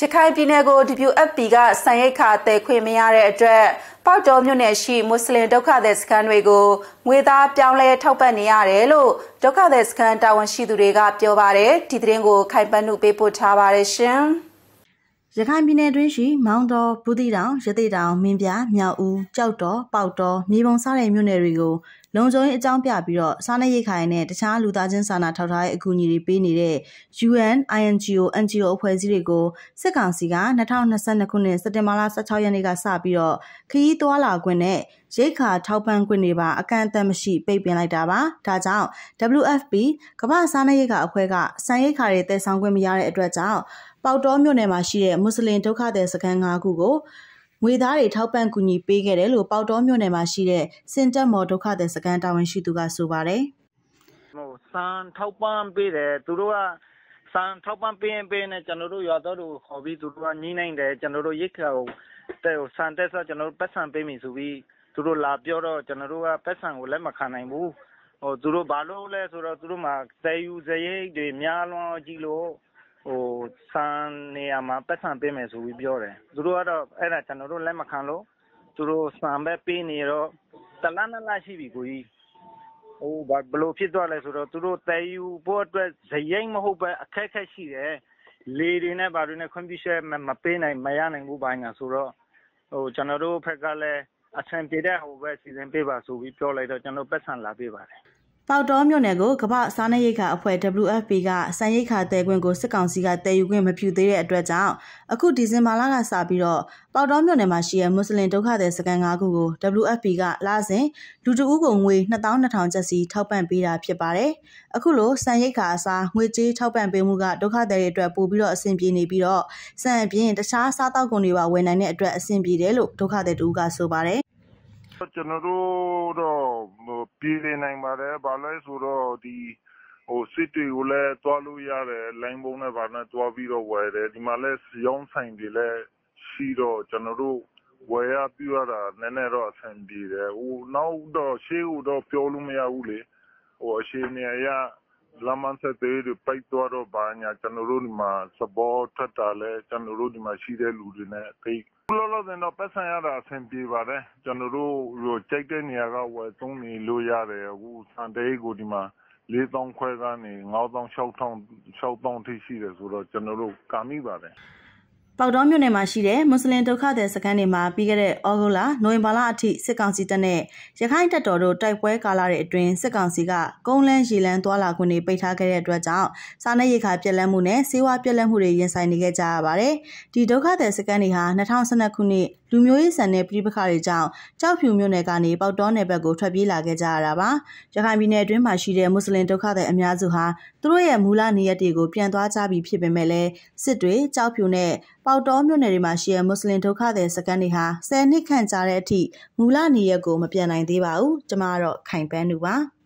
ရခိုင်ပြည်နယ်ကို WFP ကဆန်ရိတ်ခါတည်ခွင့်မရတဲ့အတွက်ပေါတော်မြို့နယ်ရှိမွတ်စလင်ဒုက္ခသည်စခန်းတွေကိုငွေသားပြောင်းလဲထောက်ပံ့နေရတယ်လို့ဒုက္ခသည်စခန်းတာဝန်ရှိသူတွေကပြောပါတယ်ဒီသတင်းကိုခိုင်ပန်းမှုပေးပို့ထားပါတယ်ရှင်။ရခိုင်ပြည်နယ်တွင်းရှိမောင်တော်ဘူးတိတောင်ရသေးတောင်မင်းပြမြောက်ဦးကြောက်တော်ပေါက်တော်မြေပုံစားတဲ့မြို့နယ်တွေကို လုံခြုံရေးအကြောင်းပြပြီးတော့စားနပ်ရိက္ခာနဲ့တခြားလူသားချင်းစာနာထောက်ထားရေးအကူအညီတွေပေးနေတဲ့ UN, INGO, NGO အဖွဲ့အစည်းတွေကိုစစ်ကောင်စီက2022ခုနှစ်စက်တင်ဘာလ16ရက်နေ့ကစပြီးတော့ခရီးသွားလာခွင့်နဲ့ရိတ်ခါထောက်ပံ့ခွင့်တွေပါ အကန့်အသတ်မရှိပိတ်ပင်လိုက်တာပါ။ဒါကြောင့် WFP ကမ္ဘာစားနပ်ရိက္ခာအဖွဲ့ကစံရိက္ခာတွေတည်ဆောင်ခွင့်မရတဲ့အတွက်ကြောင့်ပေါက်တော်မြို့နယ်မှာရှိတဲ့မွတ်စလင်ဒုက္ခသည်စခန်း၅ခုကိုငွေသားတွေထောက်ပံ့ကူညီပေးခဲ့တယ်လို့ပေါက်တော်မြို့နယ်မှာရှိတဲ့စင်တက်မော်ဒုက္ခသည်စခန်းတာဝန်ရှိသူကဆိုပါတယ်။ဟိုစံထောက်ပံ့ပေးတယ်သူတို့ကစံထောက်ပံ့ပေးရင်ပေးနေကျွန်တော်တို့ရွာသားတို့ခေါ်ပြီးသူတို့ကညှိနှိုင်းတယ်ကျွန်တော်တို့ရိတ်ခါကိုတဲ့စံတက်ဆိုကျွန်တော်တို့ပတ်စံပေးမိဆိုပြီးသူတို့လာပြောတော့ကျွန်တော်တို့ကပတ်စံကိုလက်မခံနိုင်ဘူး။ဟိုသူတို့ဘာလို့လဲဆိုတော့သူတို့မှာသေယူဇရိတ်တွေများလွန်ကြီးလို့ဆန်နေရာမှာပိုက်ဆံပေးမယ်ဆိုပြီးပြောတယ်။သူတို့ကတော့အဲဒါကျနော်တို့လက်မခံလို့သူတို့ဆန်ပဲပေးနေတော့တလနှစ်လရှိပြီအကိုကြီး။ဘယ်လိုဖြစ်သွားလဲဆိုတော့သူတို့သယ်ယူဖို့အတွက်စရိတ်မဟုတ်ဘဲအခက်အခဲရှိတယ်။လှေတွေနဲ့ဘာတွေနဲ့ခွင့်ပြုချက်မပေးနိုင်မရနိုင်ဘူးဘာညာဆိုတော့ကျနော်တို့ဘက်ကလည်းအဆင်ပြေတဲ့ဟာကိုပဲစီစဉ်ပေးပါဆိုပြီးပြောလိုက်တော့ကျနော်တို့ပိုက်ဆံလာပေးပါတယ်ပေါတော်မြို့နယ်ကိုကမ္ဘာစားနပ်ရိက္ခာအဖွဲ့ WFP ကစံရိက္ခာတဲခွင့်ကိုစစ်ကောင်စီကတည်ယူခွင့်မပြုသေးတဲ့အတွက်ကြောင့်အခုဒီဇင်ဘာလကစပြီးတော့ပေါတော်မြို့နယ်မှာရှိတဲ့မွတ်စလင်ဒုက္ခသည်စခန်း၅ခုကို WFP ကလစဉ်လူတဦးကိုငွေ2200ကျပ်စီထောက်ပံ့ပေးတာဖြစ်ပါတယ်။အခုလိုစံရိက္ခာအစားငွေကြေးထောက်ပံ့ပေးမှုကဒုက္ခသည်တွေအတွက်ပိုပြီးတော့အဆင်ပြေနေပြီးတော့စံအပြင်တခြားစားတောက်ကုန်တွေပါဝယ်နိုင်တဲ့အတွက်အဆင်ပြေတယ်လို့ဒုက္ခသည်တူကဆိုပါတယ်။ကျနော်တို့တော့ပြေလည်နိုင်ပါတယ်။ဘာလဲဆိုတော့စစ်တွေကိုလည်းသွားလို့ရတယ်။လိုင်းဘုတ်နဲ့ဘာနဲ့သွားပြီးတော့ဝယ်တယ်။ဒီမှာလည်းအရောင်းဆိုင်တွေလည်းရှိတော့ကျနော်တို့ဝယ်ရပြုရတာနည်းနည်းတော့အဆင်ပြေတယ်။နောက်တော့ရှေ့ကိုတော့ပြောလို့မရဘူးလေ။အခြေအနေအရလမ်းပန်းဆက်သွယ်ရေးတွေပိတ်သွားတော့ဘာညာကျနော်တို့ဒီမှာသဘောထွက်တာလည်းကျနော်တို့ဒီမှာရှိတဲ့လူတွေနဲ့သိပ်လောလောဆယ်တော့ပိုက်ဆံရတာအဆင်ပြေပါတယ်။ကျနော်တို့ကြိုက်တဲ့နေရာကဝယ်သုံးနေလို့ရတယ်။အခုဆန်တအိတ်ကိုဒီမှာ၄၅၀၀၀ကနေ၅၆၀၀၀အထိရှိတယ်ဆိုတော့ကျနော်တို့ကာမိပါတယ်။”ပေါက်တော်မြို့နယ်မှာရှိတဲ့မွတ်စလင်ဒုက္ခသည်စခန်းတွေမှာပြီးခဲ့တဲ့ဩဂုတ်လနိုဝင်ဘာလအထိစစ်ကောင်စီတပ်နဲ့ရခိုင်တပ်တော်တို့တိုက်ပွဲကာလတဲ့အတွင်းစစ်ကောင်စီကကုန်းလန်းရေလန်းသွာလာခွင့်တွေပိတ်ထားခဲ့တဲ့အတွက်ကြောင့်စားနပ်ရိက္ခာပြက်လက်မှုနဲ့ဆေးဝါးပြက်လက်မှုတွေရင်ဆိုင်နေခဲ့ကြရပါတယ်။ဒီဒုက္ခသည်စခန်းတွေဟာ2012ခုနှစ်လူမျိုးရေးဆန်တဲ့ပြည်ပခါတွေကြောင့်ကြောက်ဖြူမြို့နယ်ကနေပေါတောနယ်ဘက်ကိုထွက်ပြေးလာခဲ့ကြရတာပါ။ရခိုင်ပြည်နယ်အတွင်းမှာရှိတဲ့မွတ်စလင်ဒုက္ခသည်အများစုဟာသူတို့ရဲ့မူလနေရပ်တွေကိုပြန်သွားကြပြီဖြစ်ပေမဲ့လည်းစစ်တွေကြောက်ဖြူနဲ့ပေါတောမြို့နယ်တွေမှာရှိတဲ့မွတ်စလင်ဒုက္ခသည်စခန်းတွေဟာ၁၀နှစ်ခန့်ကြာတဲ့အထိမူလနေရပ်ကိုမပြန်နိုင်သေးပါဘူး။ကျွန်မကတော့ခိုင်ပန်းသူပါ။